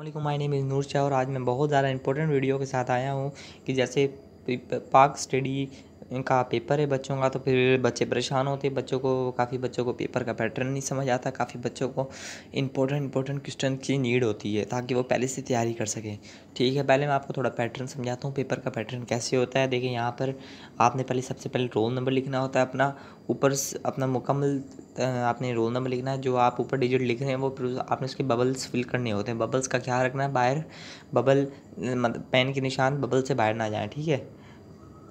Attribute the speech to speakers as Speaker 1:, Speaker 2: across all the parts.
Speaker 1: Allah my name is Noor Shah और आज मैं बहुत ज़्यादा इंपॉर्टेंट वीडियो के साथ आया हूँ कि जैसे पाक स्टडी इनका पेपर है बच्चों का तो फिर बच्चे परेशान होते बच्चों को काफ़ी बच्चों को पेपर का पैटर्न नहीं समझ आता काफ़ी बच्चों को इंपॉर्टेंट इंपॉर्टेंट क्वेश्चन की नीड होती है ताकि वो पहले से तैयारी कर सकें ठीक है पहले मैं आपको थोड़ा पैटर्न समझाता हूँ पेपर का पैटर्न कैसे होता है देखिए यहाँ पर आपने पहले सबसे पहले रोल नंबर लिखना होता है अपना ऊपर अपना मुकम्मल आपने रोल नंबर लिखना है जो आप ऊपर डिजिट लिख रहे हैं वो आपने उसके बबल्स फिल करने होते हैं बबल्स का ख्याल रखना है बाहर बबल मतलब पेन के निशान बबल से बाहर ना जाए ठीक है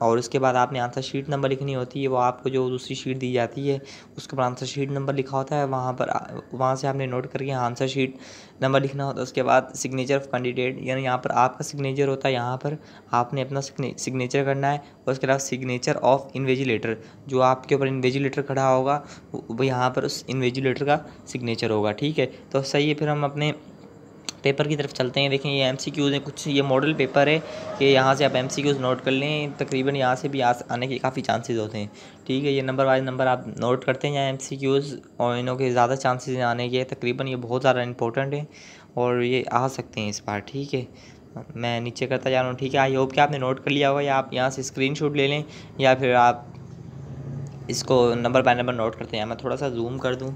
Speaker 1: और उसके बाद आपने आंसर शीट नंबर लिखनी होती है वो आपको जो दूसरी शीट दी जाती है उसके बाद आंसर शीट नंबर लिखा होता है वहाँ पर वहाँ से आपने नोट करके आंसर शीट नंबर लिखना होता है उसके बाद सिग्नेचर ऑफ कैंडिडेट यानी यहाँ पर आपका सिग्नेचर होता है यहाँ पर आपने अपना सिग्नेचर करना है और उसके अलावा सिग्नेचर ऑफ इन्वेजिलेटर जो आपके ऊपर इन्वेजिलेटर खड़ा होगा वो यहाँ पर उस इन्वेजिलेटर का सिग्नेचर होगा ठीक है तो सही है फिर हम अपने पेपर की तरफ चलते हैं देखें ये एम सी क्यूज़ हैं कुछ ये मॉडल पेपर है कि यहाँ से आप एम सी क्यूज़ नोट कर लें तकरीबन यहाँ से भी आ, आने के काफ़ी चांसेस होते हैं ठीक है ये नंबर वाइज नंबर आप नोट करते हैं एम सी क्यूज़ और इनों के ज़्यादा चांसेज़ आने के तकरीबन ये बहुत ज़्यादा इंपॉर्टेंट है और ये आ सकते हैं इस बार ठीक है मैं नीचे करता जा रहा हूँ ठीक है आई होप कि आपने नोट कर लिया होगा या आप यहाँ से शॉट ले लें या फिर आप इसको नंबर बाय नंबर नोट करते हैं मैं थोड़ा सा जूम कर दूँ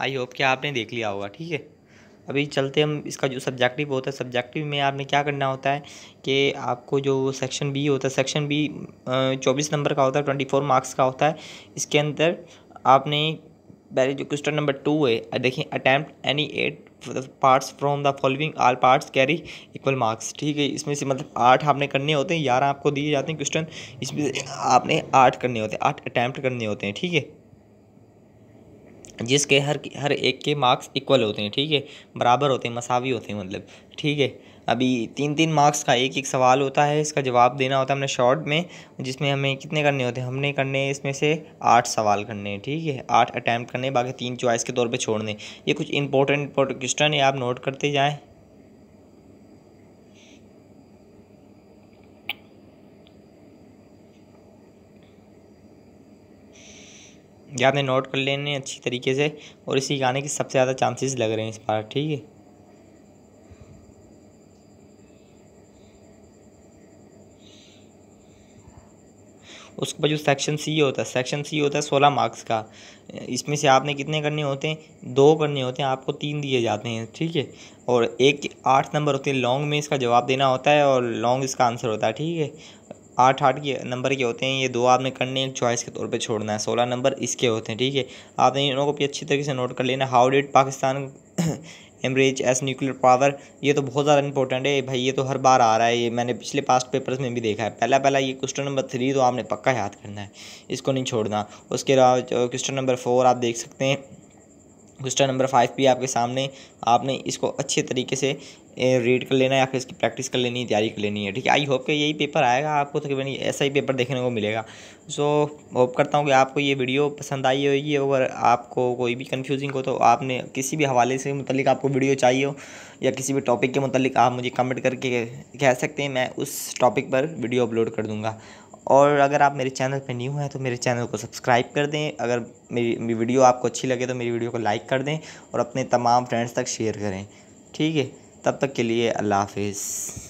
Speaker 1: आई होप कि आपने देख लिया होगा ठीक है अभी चलते हम इसका जो सब्जेक्टिव होता है सब्जेक्टिव में आपने क्या करना होता है कि आपको जो सेक्शन बी होता है सेक्शन बी चौबीस नंबर का होता है ट्वेंटी फोर मार्क्स का होता है इसके अंदर आपने पहले जो क्वेश्चन नंबर टू है देखिए attempt any eight parts from the following all parts carry equal marks ठीक है इसमें से मतलब आठ आपने करने होते हैं ग्यारह आपको दिए जाते हैं क्वेश्चन इसमें से आपने आठ करने होते हैं आठ अटैम्प्ट करने होते हैं ठीक है जिसके हर हर एक के मार्क्स इक्वल होते हैं ठीक है बराबर होते हैं मसावी होते हैं मतलब ठीक है अभी तीन तीन मार्क्स का एक एक सवाल होता है इसका जवाब देना होता है हमने शॉर्ट में जिसमें हमें कितने करने होते हैं हमने करने हैं इसमें से आठ सवाल करने हैं ठीक है आठ अटैम्प्ट करने बाकी तीन चॉइस के तौर पर छोड़ने ये कुछ इंपॉर्टेंट इंपॉर्टेंट क्वेश्चन है आप नोट करते जाएँ ये आपने नोट कर लेने अच्छी तरीके से और इसी गाने के सबसे ज़्यादा चांसेस लग रहे हैं इस बार ठीक है उसके बाद जो सेक्शन सी होता है सेक्शन सी होता है सोलह मार्क्स का इसमें से आपने कितने करने होते हैं दो करने होते हैं आपको तीन दिए जाते हैं ठीक है और एक आठ नंबर होते हैं लॉन्ग में इसका जवाब देना होता है और लॉन्ग इसका आंसर होता है ठीक है आठ आठ के नंबर के होते हैं ये दो आपने करने एक चॉइस के तौर पे छोड़ना है सोलह नंबर इसके होते हैं ठीक है आपने इन लोगों को भी अच्छी तरीके से नोट कर लेना how did Pakistan emerge as nuclear power ये तो बहुत ज़्यादा इंपॉर्टेंट है भाई ये तो हर बार आ रहा है ये मैंने पिछले पास्ट पेपर्स में भी देखा है पहला पहला ये क्वेश्चन नंबर थ्री तो आपने पक्का याद करना है इसको नहीं छोड़ना उसके अलावा क्वेश्चन नंबर फोर आप देख सकते हैं क्वेश्चन नंबर फाइव भी आपके सामने आपने इसको अच्छे तरीके से रीड कर लेना है या फिर इसकी प्रैक्टिस कर लेनी है तैयारी कर लेनी है ठीक है आई होप कि यही पेपर आएगा आपको तकरीबन ऐसा ही पेपर देखने को मिलेगा सो होप करता हूँ कि आपको ये वीडियो पसंद आई होगी अगर आपको कोई भी कन्फ्यूजिंग हो तो आपने किसी भी हवाले से मतलब आपको वीडियो चाहिए हो या किसी भी टॉपिक के मतलब आप मुझे कमेंट करके कह सकते हैं मैं उस टॉपिक पर वीडियो अपलोड कर दूँगा और अगर आप मेरे चैनल पर न्यू हैं तो मेरे चैनल को सब्सक्राइब कर दें अगर मेरी वीडियो आपको अच्छी लगे तो मेरी वीडियो को लाइक कर दें और अपने तमाम फ्रेंड्स तक शेयर करें ठीक है तब तक के लिए अल्लाह हाफिज़